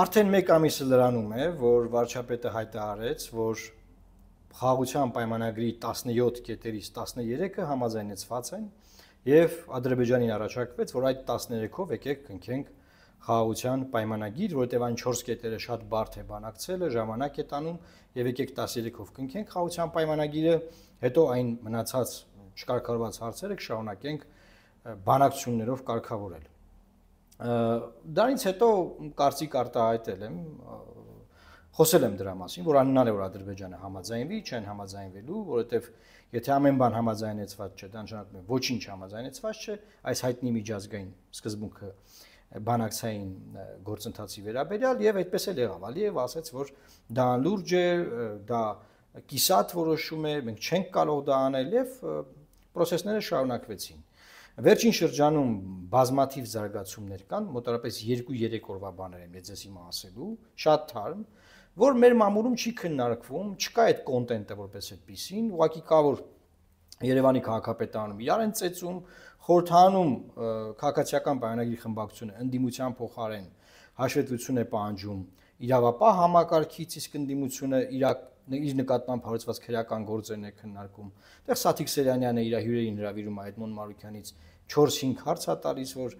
Արդեն 1 ամիսը լրանում է, որ վարչապետը հայտարարեց, որ խաղաղության պայմանագրի 17 կետերից 13-ը համաձայնեցված են եւ Ադրբեջանին առաջարկվեց, որ այդ 13-ով եկեք կնքենք խաղաղության պայմանագիր, որտեղ այն 4 կետերը շատ բարդ է բանակցելը, ժամանակ է տանում եւ եկեք 13-ով կնքենք խաղաղության պայմանագիրը, հետո այն մնացած չկարգավորված հարցերը կշարունակենք բանակցություններով կարգավորել։ Դրանից հետո կարծիք արտահայտել եմ, խոսել եմ դրա մասին, որ անհնար է որ Ադրբեջանը համաձայնվի, չեն համաձայնվելու, որովհետև եթե ամեն բան համաձայնեցված չէ, դա նշանակում է ոչինչ համաձայնեցված չէ, այս հայտնի միջազգային սկզբունքը բանակցային գործընթացի վերաբերյալ եւ այդպես էլ եղավ։ Ալիև ասաց, որ դա լուրջ է, դա կիսատ որոշում է, մենք չենք կարող դա անել եւ պրոցեսները շարունակվեցին։ Վերջին շրջանում բազմաթիվ զարգացումներ կան, մոտավորապես 2-3 օրվա բաներ եմ ես հիմա ասելու, շատ թարմ, որ մեր մամուլում չի քննարկվում, չկա այդ կոնտենտը որպես այդպեսին, ուղղակի կա որ Երևանի քաղաքապետարանում իրար են ծեծում, խորհրդանում քաղաքացիական բանագիր խմբակցությունը ընդդիմության փոխարեն հաշվետվություն է պահանջում իրավապահ համակարգից, իսկ ընդդիմությունը իրակ իր նկատմամբ հարուցված քրեական գործերն է քննարկում։ Այդտեղ Սաթիկ Սերյանյանը իր հյուրերին հրավիրում է Էդմոն Մարուկյանից 4-5 հարց է տալիս, որ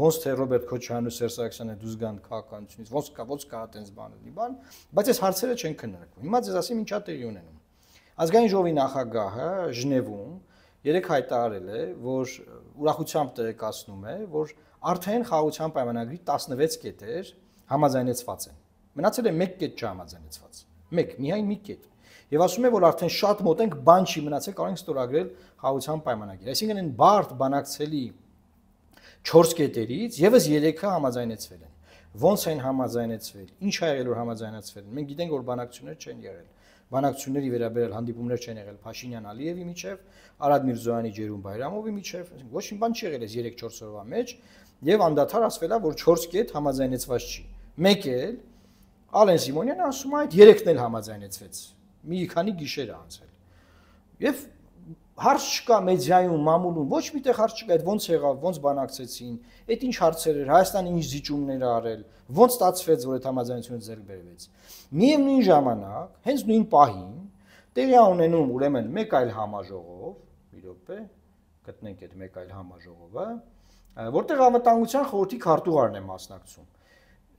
ոնց թե Ռոբերտ Քոչարյանն ու Սերժ Սարգսյանը դուրս գան քաղաքականությունից, ոնց կա, ոնց կարա հա տենց բան լինի, բան, բայց այս հարցերը չեն քննարկվում։ Հիմա ձեզ ասեմ ինչա տեղի ունենում։ Ազգային ժողովի նախագահը Ժնևում երեք հայտարարել է, որ ուրախությամբ տեղեկացնում է, որ արդեն խաղաղության պայմանագրի 16 կետեր համաձայնեցված են։ Մնացել է 1 կետ չհամաձայնեցված։ չհամաձայնեցված Մեկ, միայն մի կետ։ Եվ ասում է, որ արդեն շատ մոտ ենք, բան չի մնացել, կարող ենք ստորագրել հաղորդության պայմանագիր։ Այսինքն այն բարդ բանակցելի 4 կետերից եւս 3-ը համաձայնեցվել են։ Ոնց են համաձայնեցվել։ Ինչ ա եղել որ համաձայնեցվել են։ Մենք գիտենք, որ բանակցություններ չեն եղել բանակցությունների վերաբերյալ հանդիպումներ չեն եղել Փաշինյան Ալիևի միջև, Արադ Միրզոյանի Ջերուն Բայրամովի միջև, ոչ մի բան չի եղել այս 3-4 օրվա մեջ եւ անդադար ասվել է, որ 4 կետ համաձայնեցված չի։ Մեկ էլ Ալեն Սիմոնյանը ասում է այդ երեքն էլ համաձայնեցվեց։ Մի քանի գիշեր անցել։ Եվ հարց չկա մեդիայում, մամուլում, ոչ միտեղ հարց չկա, այդ ոնց եղավ, ոնց բանակցեցին, այդ ինչ հարցեր էր, Հայաստանը ինչ զիջումներ արել, ոնց ստացվեց, որ այդ համաձայնությունը ձեռք բերվեց։ Միևնույն ժամանակ, հենց նույն պահին տեղի ունենում ուրեմն մեկ այլ համաժողով, մի րոպե, գտնենք այդ մեկ այլ համաժողովը, որտեղ անվտանգության խորհրդի քարտուղարն է մասնակցում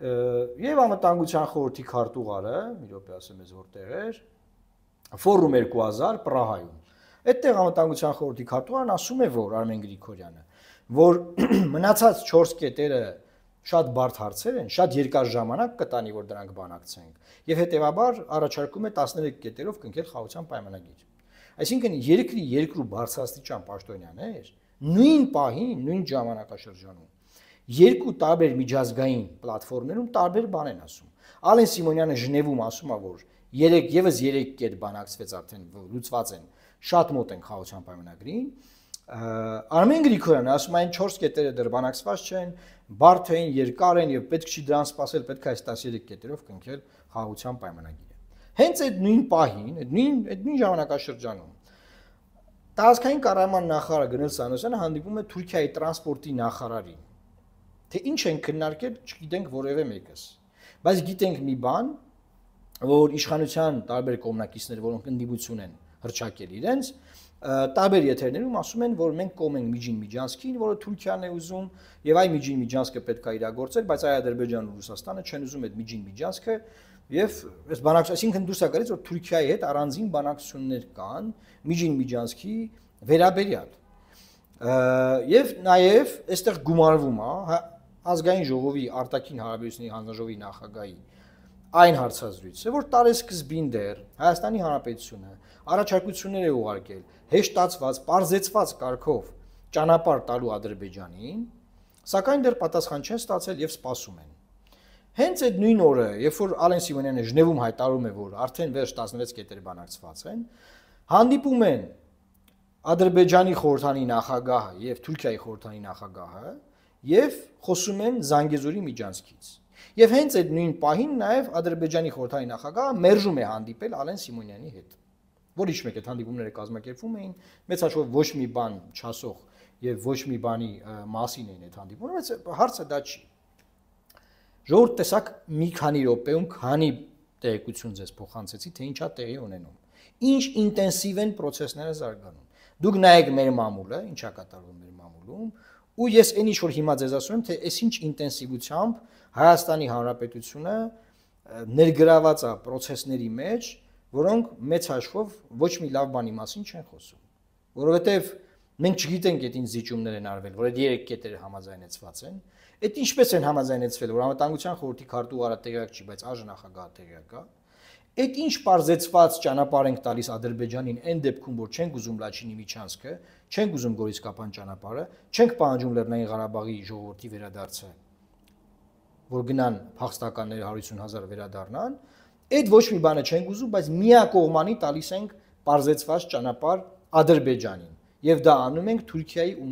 եւ անվտանգության խորհրդի քարտուղարը, մի րոպե ասեմ ես որտեղ էր, Ֆորում 2000 Պրահայում։ Այդտեղ անվտանգության խորհրդի քարտուղարն ասում է, որ Արմեն Գրիգորյանը, որ մնացած 4 կետերը շատ բարդ հարցեր են, շատ երկար ժամանակ կտանի, որ դրանք բանակցենք։ Եվ հետեւաբար առաջարկում է 13 կետերով կնքել խաղացան պայմանագիր։ Այսինքն երկրի երկրու բարձրաստիճան պաշտոնյաներ նույն պահին, նույն ժամանակաշրջանում երկու տարբեր միջազգային պլատֆորմերում տարբեր բան են ասում։ Ալեն Սիմոնյանը Ժնևում ասում է, որ 3 եւս 3 կետ բանակցվեց արդեն լուծված են։ Շատ մոտ են խաղաղության պայմանագրին։ Արմեն Գրիգորյանը ասում է, այն 4 կետերը դեռ բանակցված չեն, բարդ են, երկար են եւ պետք չի դրանց սпасել, պետք է այս 13 կետերով կնքել խաղաղության պայմանագիրը։ Հենց այդ նույն պահին, այդ նույն այդ նույն ժամանակաշրջանում Տարածքային կառավարման նախարարը գնել Սանոսյանը հանդիպում է Թուրքիայի տրանսպորտի նախարարին Թե ինչ են քննարկել, չգիտենք որևէ մեկս։ Բայց գիտենք մի բան, որ իշխանության տարբեր կողմնակիցներ, որոնք ընդդիմություն են հրճակել իրենց, տարբեր եթերներում ասում են, որ մենք կոմ ենք միջին միջանցքին, որը Թուրքիան է ուզում, եւ այ միջին միջանցքը պետք է իրագործել, բայց այ Ադրբեջանն ու Ռուսաստանը չեն ուզում այդ միջին միջանցքը եւ այս բանակցություն, այսինքն դուրս է գալիս, որ Թուրքիայի հետ առանձին բանակցություններ կան միջին միջանցքի վերաբերյալ։ Եվ նաեւ այստեղ գումարվում է ազգային ժողովի արտաքին հարաբերությունների հանձնաժողովի նախագահի այն հարցազրույցը, որ տարեսկզբին դեռ Հայաստանի Հանրապետությունը առաջարկություններ է ուղարկել հեշտացված, parzեցված կարգով ճանապարհ տալու Ադրբեջանին, սակայն դեռ պատասխան չեն ստացել եւ սպասում են։ Հենց այդ նույն օրը, երբ որ Ալեն Սիմոնյանը Ժնևում հայտարարում է, որ արդեն վերջ 16 կետեր բանակցված են, հանդիպում են Ադրբեջանի խորհրդանի նախագահը եւ Թուրքիայի խորհրդանի նախագահը, եւ խոսում են Զանգեզուրի միջանցքից։ Եվ հենց այդ նույն պահին նաև Ադրբեջանի խորհրդային նախագահը մերժում է հանդիպել Ալեն Սիմոնյանի հետ, որ ինչ մեկ այդ հանդիպումները կազմակերպվում էին, մեծ հաշվով ոչ մի բան չասող եւ ոչ մի բանի մասին էին այդ հանդիպումը, բայց հարցը դա չի։ Ժողովուրդ տեսակ մի քանի րոպեում քանի տեղեկություն ձեզ փոխանցեցի, թե ինչա տեղի ունենում։ Ինչ ինտենսիվ են process-ները զարգանում։ Դուք նայեք մեր մամուլը, ինչա կատարվում մեր մամուլում, ու ես այն ինչ որ հիմա ձեզ ասում եմ, թե այս ինչ ինտենսիվությամբ Հայաստանի Հանրապետությունը ներգրաված է process-ների մեջ, որոնք մեծ հաշվով ոչ մի լավ բանի մասին չեն խոսում, որովհետև մենք չգիտենք այդ ինչ զիջումներ են արվել, որ այդ երեք կետերը համաձայնեցված են։ Այդ ինչպես են համաձայնեցվել, որ համատանգության խորհրդի քարտու արա տեղյակ չի, բայց ԱԺ նախագահը տեղյակ է։ Այդ ինչ պարզեցված ճանապարհ ենք տալիս Ադրբեջանին այն դեպքում, որ չենք ուզում Լաչինի միջանցքը, չենք ուզում գորիսկապան ճանապարհը, չենք պահանջում Լեռնային Ղարաբաղի ժողովրդի վերադարձը, որ գնան փախստականները 150.000 վերադառնան, այդ ոչ մի բանը չենք ուզում, բայց միակողմանի տալիս ենք բարձեցված ճանապարհ Ադրբեջանին։ Եվ դա անում ենք Թուրքիայի ու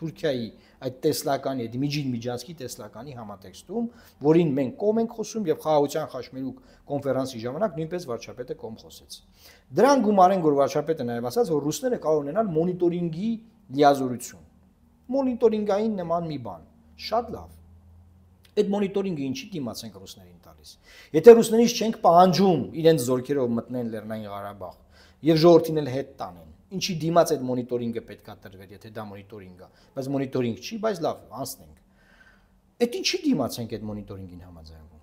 Թուրքիայի այդ տեսլականի, այդ միջին միջանցքի տեսլականի համատեքստում, որին մենք կոմ ենք խոսում եւ խաղաղության խաչմերուկ կոնֆերանսի ժամանակ նույնպես վարչապետը կոմ խոսեց։ Դրան գումարեն գոր վարչապետը նաեւ ասաց, որ ռուսները կարող ունենալ մոնիտորինգի լիազորություն։ Մոնիտորինգային նման մի բան։ Շատ լավ։ Այդ մոնիտորինգը ինչի դիմաց ենք ռուսներին տալիս։ Եթե ռուսներից չենք պահանջում իրենց զորքերով մտնեն Լեռնային Ղարաբաղ եւ ժողովրդին էլ հետ տանեն ինչի դիմաց այդ մոնիտորինգը պետքա տրվեր, եթե դա մոնիտորինգ է։ Բայց մոնիտորինգ չի, բայց լավ, անցնենք։ Այդ ինչի դիմաց ենք այդ մոնիտորինգին համաձայնվում։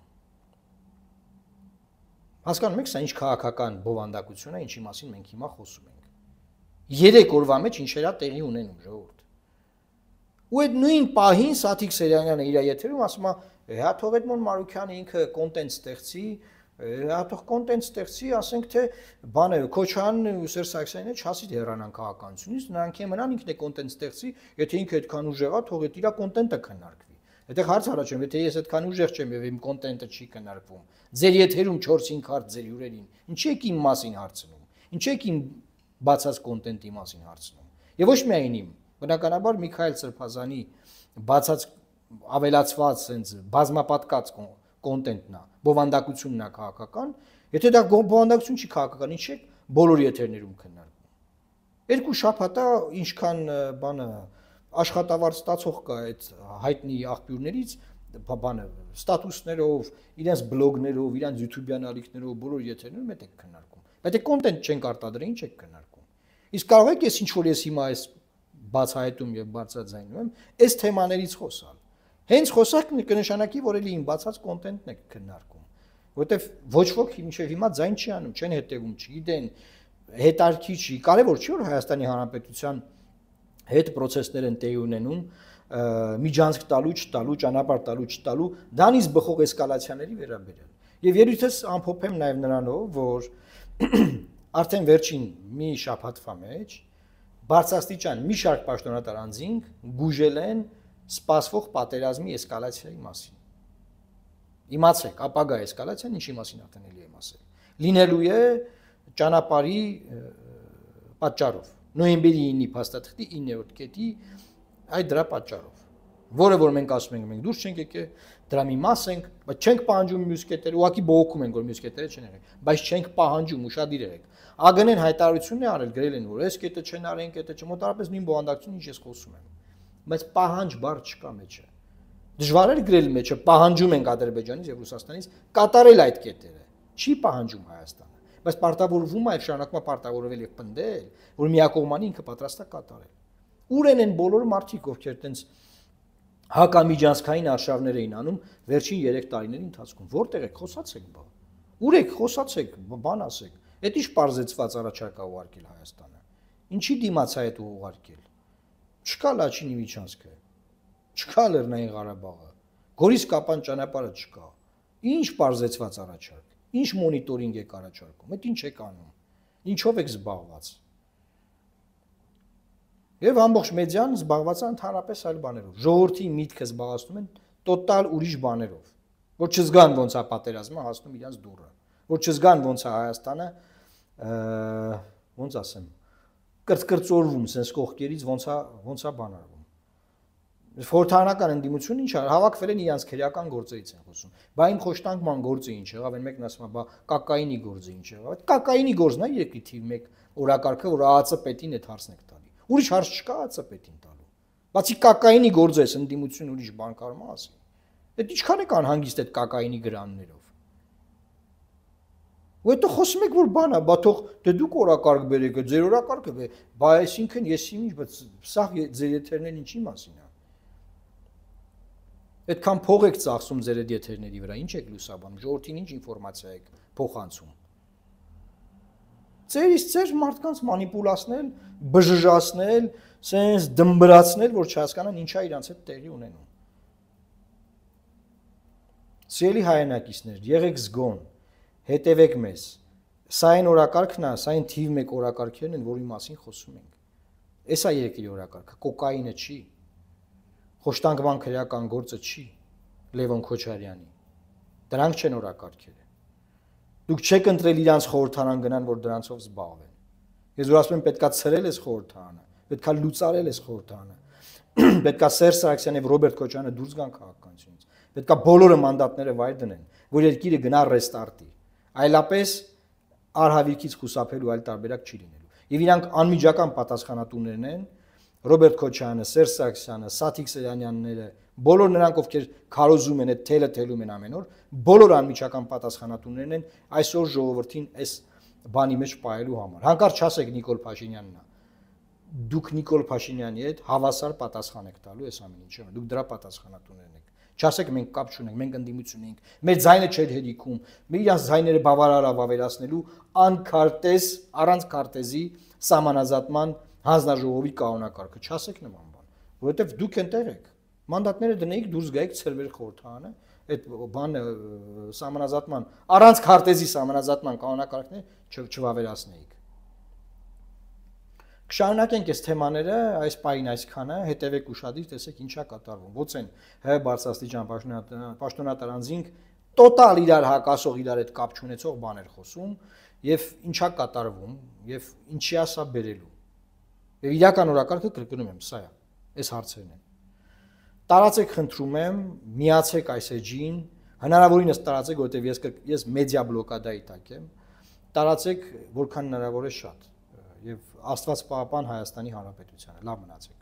Հասկանում եք, սա ինչ քաղաքական բովանդակություն է, ինչի մասին մենք հիմա խոսում ենք։ 3 օրվա մեջ ինչերա տեղի ունենում ժողովուրդ։ Ու այդ նույն պահին Սաթիկ Սերյանյանը իր եթերում ասում է, հա թող Էդմոն Մարուկյանը ինքը կոնտենտ ստեղծի, հատող կոնտենտ ստեղծի, ասենք թե բանը Քոչյանն ու Սերժ Սարգսյանը չասի հեռանան քաղաքականությունից, նրանք են մնան ինքն է կոնտենտ ստեղծի, եթե ինքը այդքան ուժեղա, թողի իր կոնտենտը քննարկվի։ Այդտեղ հարց առաջ եմ, եթե ես այդքան ուժեղ չեմ եւ իմ կոնտենտը չի քննարկվում, ձեր եթերում 4-5 հարց ձեր հյուրերին, ինչի՞ եք իմ մասին հարցնում։ Ինչի՞ եք իմ բացած կոնտենտի մասին հարցնում։ Եվ ոչ միայն իմ, բնականաբար Միքայել Սրբազանի բացած ավելացված sense բազմապատկած կոնտենտն է, բովանդակությունն է քաղաքական, եթե դա բովանդակություն չի քաղաքական, ինչ է բոլոր եթերներում քննարկվում։ Երկու շաբաթա ինչքան բանը աշխատավար ստացող կա այդ հայտնի աղբյուրներից բանը ստատուսներով, իրենց բլոգներով, իրենց YouTube-յան ալիքներով բոլոր եթերներում էդ եք քննարկում։ Բայց այդ կոնտենտ չենք արտադրել, ինչ եք քննարկում։ Իսկ կարող եք ես ինչ որ ես հիմա այս բացահայտում եւ բարձրաձայնում, այս թեմաներից խոսալ։ Հենց խոսակն կնշանակի, որ էլի իմ բացած կոնտենտն է քննարկում, որովհետև ոչ ոք մինչև հիմա ձայն չի անում, չեն հետևում, չգիտեն, հետարքի չի։ Կարևոր չի որ Հայաստանի Հանրապետության հետ process-ներ են տեղի ունենում, միջանցք տալու, չտալու, ճանապարհ տալու, չտալու, դանից բխող էսկալացիաների վերաբերյալ։ Եվ երիտես ամփոփեմ նաև նրանով, որ արդեն վերջին մի շաբաթվա մեջ բարձրաստիճան մի շարք պաշտոնատար անձինք գուժել են սպասվող պատերազմի էսկալացիայի մասին։ Իմացեք, ապագա էսկալացիան ինչի մասին արտանելի եմ ասել։ Լինելու է ճանապարհի պատճառով։ Նոյեմբերի 9-ի փաստաթղթի 9-րդ կետի այդ դրա պատճառով որը որ մենք ասում ենք մենք դուրս չենք եկել, դրա մի մաս ենք, բայց չենք պահանջում մյուս կետերը, ուղղակի բողոքում ենք, որ մյուս կետերը չեն եղել, բայց չենք պահանջում, ուշադիր եղեք։ ԱԳՆ-ն հայտարարություն է արել, գրել են, որ այս կետը չեն արեն, կետը չմոտարապես նույն բովանդակությունը ինչ ես խոսում եմ բայց պահանջ բառ չկա մեջը։ Դժվար էր գրել մեջը, պահանջում ենք Ադրբեջանից եւ Ռուսաստանից կատարել այդ կետերը։ Չի պահանջում Հայաստանը, բայց պարտավորվում է այդ շարունակումը պարտավորվել եւ պնդել, որ միակողմանի ինքը պատրաստ է կատարել։ Ուր են այն բոլոր մարդիկ, ովքեր տենց հակամիջանցքային արշավներ էին անում վերջին 3 տարիների ընթացքում։ Որտեղ է խոսացեք բա։ Ուր եք խոսացեք, բան ասեք։ Էդ ի՞նչ parzեցված առաջարկա ուղարկել Հայաստանը։ Ինչի դիմաց է այդ ուղարկել։ Չկա Լաչինի միջանցքը։ Չկա Լեռնային Ղարաբաղը։ Գորիս կապան ճանապարհը չկա։ Ինչ բարձեցված առաջարկ, ինչ մոնիտորինգ եք առաջարկում, այդ ինչ եք անում։ Ինչով եք զբաղված։ Եվ ամբողջ մեդիան զբաղված է ընդհանրապես այլ բաներով։ Ժողովրդի միտքը զբաղացնում են տոտալ ուրիշ բաներով, որ չզգան ոնց է պատերազմը հասնում իրancs դուրը, որ չզգան ոնց է Հայաստանը, ոնց ասեմ, կրծկրծորվում sense կողքերից ոնց է ոնց է բան արվում։ Խորհրդանական ընդդիմությունը ինչ արավ, հավաքվել են իրանց քրեական գործերից են խոսում։ Բա իմ խոշտանգման գործը ինչ եղավ, այն մեկն ասում է, բա կակայինի գործը ինչ եղավ։ Այդ կակայինի գործն է երկրի թիվ 1 օրակարգը, որ ԱԱՑ պետին այդ հարցն եք տալի։ Ուրիշ հարց չկա ԱԱՑ պետին տալու։ Բացի կակայինի գործը էս ընդդիմությունը ուրիշ բան կարող ասի։ Այդ ինչքան է կանհանգիստ այդ կակայինի գրաններով ու հետո խոսում եք որ բան է, բա թող դե դուք օրակարգ բերեք, ձեր օրակարգը բե, բա այսինքն ես ինչ, բայց սա ձեր եթերներն ինչի մասին է։ Այդքան փող եք ծախսում ձեր այդ եթերների վրա, ինչ եք լուսաբանում, ժողովրդին ինչ ինֆորմացիա եք փոխանցում։ Ձերից ձեր մարդկանց մանիպուլացնել, բժժացնել, սենց դմբրացնել, որ չհասկանան ինչա իրանց հետ տեղի ունենում։ Սիրելի հայրենակիցներ, եղեք զգոն, հետևեք մեզ։ Սա այն օրակարգն է, սա այն թիվ 1 օրակարգերն են, որի մասին խոսում ենք։ Էս է երկրի օրակարգը, կոկայինը չի։ Խոշտանգման քրեական գործը չի Լևոն Քոչարյանի։ Դրանք չեն օրակարգերը։ Դուք չեք ընտրել իրանց խորհրդարան գնան, որ դրանցով զբաղվեն։ Ես որ ասում եմ, պետքա ցրել էս խորհրդարանը, պետքա լուծարել էս խորհրդարանը։ Պետքա Սերժ Սարգսյանը եւ Ռոբերտ Քոչարյանը դուրս գան քաղաքականությունից։ Պետքա բոլորը մանդատները վայր դնեն, որ երկիրը գնա ռեստարտի Այլապես արհավիրքից խուսափելու այլ տարբերակ չի լինելու։ Եվ իրանք անմիջական պատասխանատուներն են Ռոբերտ Քոչյանը, Սերժ Սարգսյանը, Սաթիկ Սերանյանները, բոլոր նրանք, ովքեր քարոզում են այդ թելը թելում են ամեն օր, բոլոր անմիջական պատասխանատուներն են այսօր ժողովրդին այս բանի մեջ պահելու համար։ Հանկարծ չասեք Նիկոլ Փաշինյանն է։ Դուք Նիկոլ Փաշինյանի հետ հավասար պատասխան եք տալու այս ամեն ինչը։ Դուք դրա պատասխանատուներն եք։ Չասեք մենք կապ չունենք, մենք ընդդիմություն ենք։ Մեր ձայնը չէր հերիքում։ Մեր իրանց ձայները բավարար ավավերացնելու անկարտեզ, առանց կարտեզի համանազատման հանձնաժողովի կանոնակարգը։ Չասեք նման բան, որովհետև դուք ընտեղ եք։ Մանդատները դնեիք դուրս գայիք ցերվեր խորհրդանը, այդ բանը համանազատման, առանց կարտեզի համանազատման կանոնակարգները չվավերացնեիք։ Կշարունակենք այս թեմաները, այս պայն այսքանը, հետևեք ուշադիր, տեսեք ինչա կատարվում։ Ոնց են հայ բարձրաստիճան պաշտոնատար անձինք տոտալ իրար հակասող իրար հետ կապ չունեցող բաներ խոսում եւ ինչա կատարվում եւ ինչի ասա բերելու։ Եվ իրական օրակարգը կրկնում եմ, սա է, այս հարցերն են։ Տարածեք խնդրում եմ, միացեք այս էջին, հնարավորինս տարածեք, որովհետեւ ես ես մեդիա բլոկադայի տակ եմ։ Տարածեք որքան հնարավոր է շատ եւ Աստված պահապան Հայաստանի Հանրապետությանը։ Լավ մնացեք։